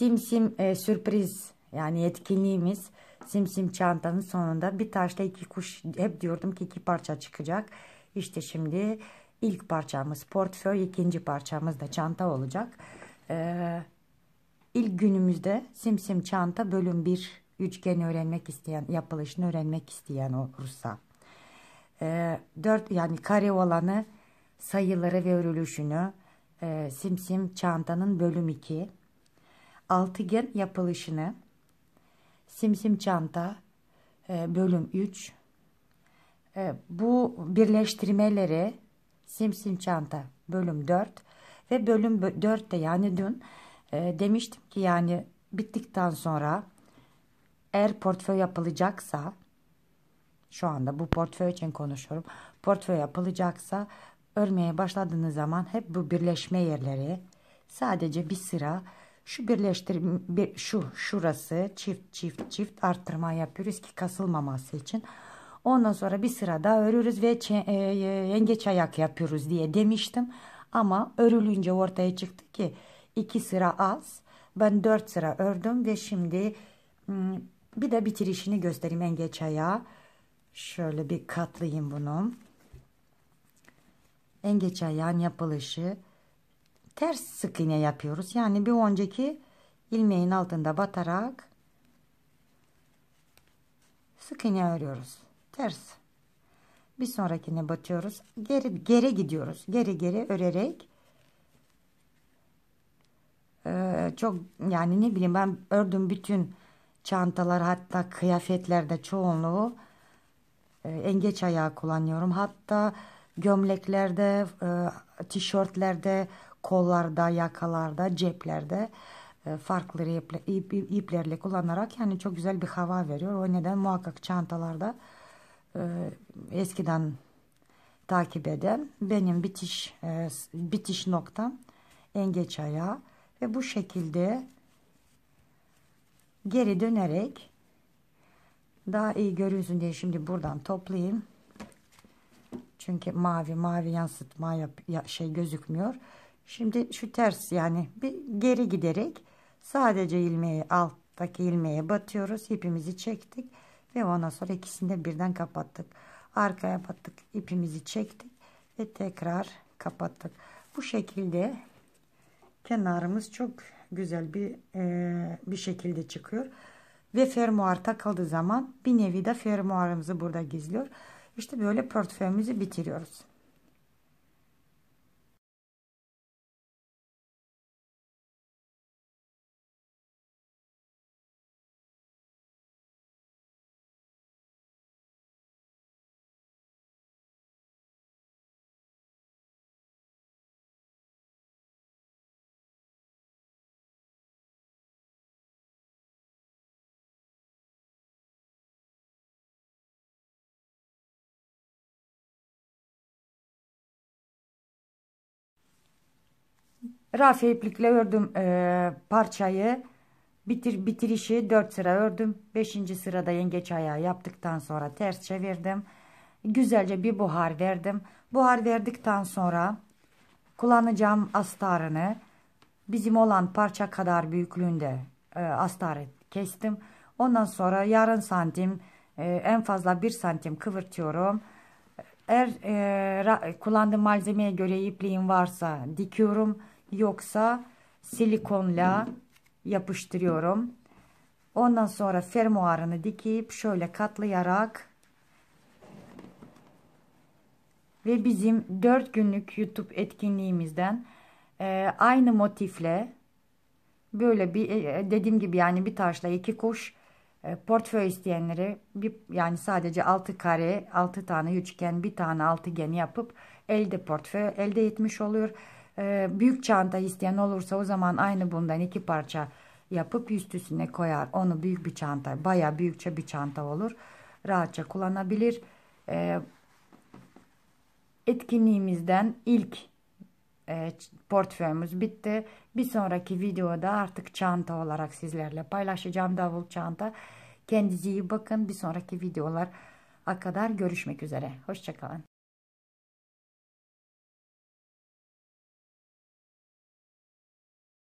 Simsim e, sürpriz yani yetkinliğimiz simsim çantanın sonunda bir taşla iki kuş hep diyordum ki iki parça çıkacak. İşte şimdi ilk parçamız portföy ikinci parçamız da çanta olacak. Ee, ilk günümüzde simsim çanta bölüm bir üçgeni öğrenmek isteyen yapılışını öğrenmek isteyen olursa. Ee, 4 yani kare olanı sayıları ve örülüşünü e, simsim çantanın bölüm 2 altıgen yapılışını simsim çanta e, bölüm 3 e, bu birleştirmeleri simsim çanta bölüm 4 ve bölüm 4'te yani dün e, demiştim ki yani bittikten sonra eğer portföy yapılacaksa şu anda bu portföy için konuşuyorum. Portföy yapılacaksa örmeye başladığınız zaman hep bu birleşme yerleri sadece bir sıra şu birleştirme bir, şu şurası çift çift çift arttırma yapıyoruz ki kasılmaması için. Ondan sonra bir sıra daha örüyoruz ve e, e, yengeç ayak yapıyoruz diye demiştim. Ama örülünce ortaya çıktı ki iki sıra az. Ben dört sıra ördüm ve şimdi hmm, bir de bitirişini göstereyim yengeç ayağı. Şöyle bir katlayayım bunu. Yengeç ayağın yapılışı ters sık iğne yapıyoruz. Yani bir önceki ilmeğin altında batarak sık iğne örüyoruz. Ters. Bir sonrakine batıyoruz. Geri geri gidiyoruz. Geri geri örerek ee, çok yani ne bileyim ben ördüm bütün çantalar hatta kıyafetlerde çoğunluğu e, engeç ayağı kullanıyorum. Hatta gömleklerde, e, tişörtlerde, kollarda, yakalarda, ceplerde e, farklı iplerle kullanarak yani çok güzel bir hava veriyor. O neden muhakkak çantalarda e, eskiden takip eden benim bitiş e, bitiş noktam en geç ayağı ve bu şekilde geri dönerek daha iyi görünsün diye şimdi buradan toplayayım. Çünkü mavi mavi yansıtma yap, ya, şey gözükmüyor. Şimdi şu ters yani bir geri giderek sadece ilmeği alttaki ilmeğe batıyoruz. ipimizi çektik ve ondan sonra ikisini de birden kapattık. Arkaya battık ipimizi çektik ve tekrar kapattık. Bu şekilde kenarımız çok güzel bir e, bir şekilde çıkıyor. Ve fermuar takıldığı zaman bir nevi de fermuarımızı burada gizliyor. İşte böyle portföyümüzü bitiriyoruz. Rafi iplikle ördüm e, parçayı. Bitir, bitirişi 4 sıra ördüm. 5. sırada yengeç ayağı yaptıktan sonra ters çevirdim. Güzelce bir buhar verdim. Buhar verdikten sonra kullanacağım astarını bizim olan parça kadar büyüklüğünde e, astarı kestim. Ondan sonra yarım santim e, en fazla 1 santim kıvırtıyorum. Eğer e, kullandığım malzemeye göre ipliğim varsa dikiyorum yoksa silikonla yapıştırıyorum. Ondan sonra fermuarını dikip şöyle katlayarak ve bizim 4 günlük YouTube etkinliğimizden e, aynı motifle böyle bir e, e, dediğim gibi yani bir taşla iki kuş e, portföy isteyenleri bir, yani sadece 6 kare 6 tane üçgen bir tane altıgen yapıp elde portföy elde etmiş oluyor. Ee, büyük çanta isteyen olursa o zaman aynı bundan iki parça yapıp üst üstüne koyar. Onu büyük bir çanta, baya büyükçe bir çanta olur. Rahatça kullanabilir. E, etkinliğimizden ilk e, portföyümüz bitti. Bir sonraki videoda artık çanta olarak sizlerle paylaşacağım davul çanta. Kendinize iyi bakın. Bir sonraki videolara kadar görüşmek üzere. Hoşçakalın.